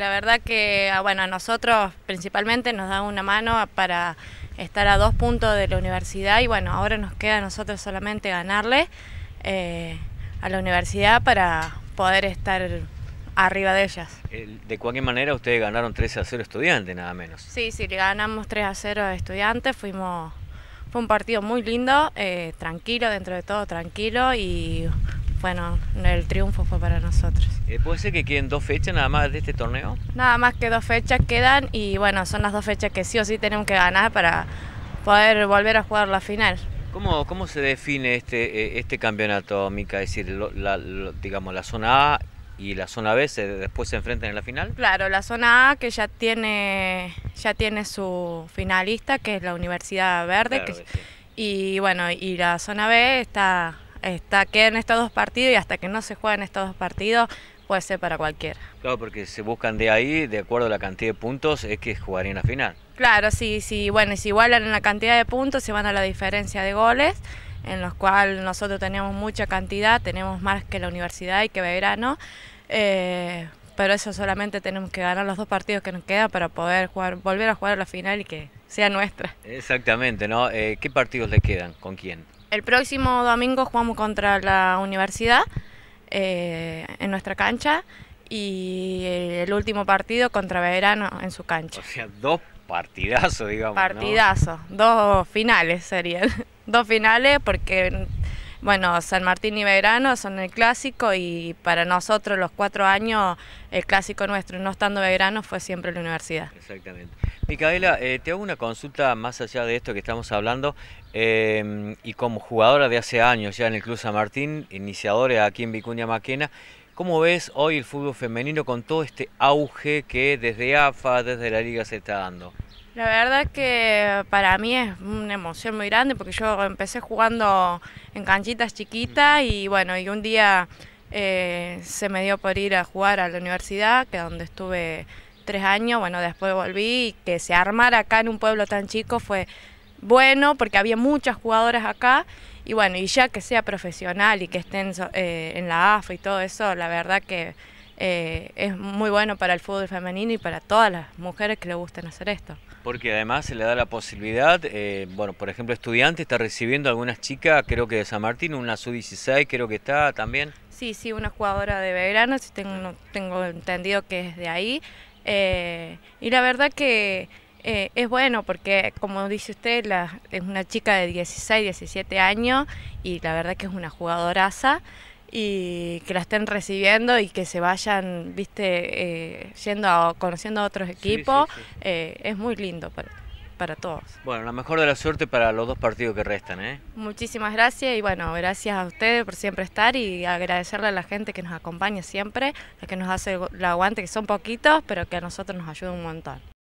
la verdad que, ah, bueno, a nosotros principalmente nos dan una mano para estar a dos puntos de la universidad y bueno, ahora nos queda a nosotros solamente ganarle eh, a la universidad para poder estar arriba de ellas. De cualquier manera, ustedes ganaron 13 a 0 estudiantes, nada menos. Sí, sí, ganamos 3 a 0 estudiantes, fuimos... Fue un partido muy lindo, eh, tranquilo, dentro de todo tranquilo y bueno, el triunfo fue para nosotros. Eh, ¿Puede ser que queden dos fechas nada más de este torneo? Nada más que dos fechas quedan y bueno, son las dos fechas que sí o sí tenemos que ganar para poder volver a jugar la final. ¿Cómo, cómo se define este, eh, este campeonato, Mica? Es decir, la, digamos, la zona A y la zona B se, después se enfrentan en la final. Claro, la zona A que ya tiene, ya tiene su finalista, que es la Universidad Verde. Y bueno, y la zona B está Quedan estos dos partidos y hasta que no se jueguen estos dos partidos puede ser para cualquiera. Claro, porque se buscan de ahí, de acuerdo a la cantidad de puntos, es que jugarían la final. Claro, sí, sí, bueno, si igualan en la cantidad de puntos, se van a la diferencia de goles, en los cuales nosotros tenemos mucha cantidad, tenemos más que la universidad y que Belgrano, eh, pero eso solamente tenemos que ganar los dos partidos que nos quedan para poder jugar, volver a jugar a la final y que sea nuestra. Exactamente, ¿no? Eh, ¿Qué partidos le quedan? ¿Con quién? El próximo domingo jugamos contra la universidad eh, en nuestra cancha y el último partido contra Verano en su cancha. O sea, dos partidazos, digamos. Partidazos, dos finales serían. Dos finales porque, bueno, San Martín y Verano son el clásico y para nosotros los cuatro años el clásico nuestro, no estando Verano, fue siempre la universidad. Exactamente. Micaela, eh, te hago una consulta más allá de esto que estamos hablando eh, y como jugadora de hace años ya en el Club San Martín, iniciadora aquí en Vicuña Maquena, ¿cómo ves hoy el fútbol femenino con todo este auge que desde AFA, desde la liga se está dando? La verdad que para mí es una emoción muy grande porque yo empecé jugando en canchitas chiquitas y bueno, y un día eh, se me dio por ir a jugar a la universidad, que es donde estuve tres años, bueno, después volví y que se armara acá en un pueblo tan chico fue bueno porque había muchas jugadoras acá y bueno, y ya que sea profesional y que estén eh, en la AFA y todo eso, la verdad que eh, es muy bueno para el fútbol femenino y para todas las mujeres que le gusten hacer esto. Porque además se le da la posibilidad, eh, bueno, por ejemplo, estudiante está recibiendo algunas chicas, creo que de San Martín, una su 16 creo que está también. Sí, sí, una jugadora de Belgrano, si tengo, tengo entendido que es de ahí. Eh, y la verdad que eh, es bueno porque, como dice usted, la, es una chica de 16, 17 años y la verdad que es una jugadoraza y que la estén recibiendo y que se vayan, viste, eh, yendo a, conociendo a otros equipos, eh, es muy lindo. Para para todos. Bueno, la mejor de la suerte para los dos partidos que restan, ¿eh? Muchísimas gracias y bueno, gracias a ustedes por siempre estar y agradecerle a la gente que nos acompaña siempre, la que nos hace el aguante, que son poquitos, pero que a nosotros nos ayuda un montón.